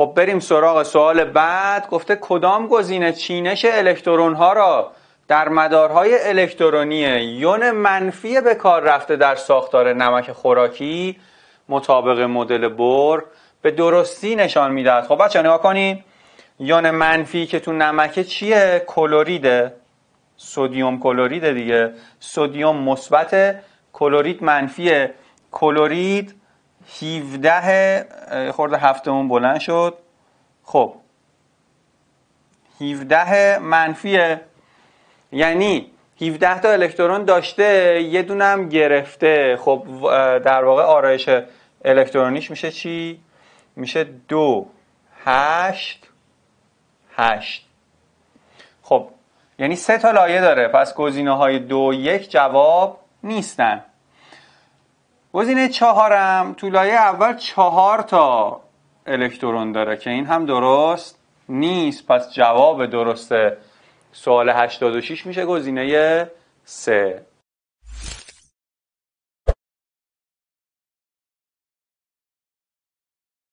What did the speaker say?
خب بریم سراغ سوال بعد گفته کدام گزینه چینش الکترون ها را در مدارهای الکترونی یون منفی به کار رفته در ساختار نمک خوراکی مطابق مدل بور به درستی نشان میدهد خب بچه نگاه کنید یون منفی که تو نمک چیه کلوریده سودیوم کلوریده دیگه سودیوم مثبت کلورید منفیه کلورید 17 خورده هفتمون بلند شد خب 17 منفیه یعنی 17 تا الکترون داشته یه دونم گرفته خب در واقع آرایش الکترونیش میشه چی؟ میشه دو هشت هشت خب یعنی سه تا لایه داره پس گزینه های دو یک جواب نیستن گزینه چهارم تو لایه اول چهار تا الکترون داره که این هم درست نیست پس جواب درست سوال 86 میشه گزینه سه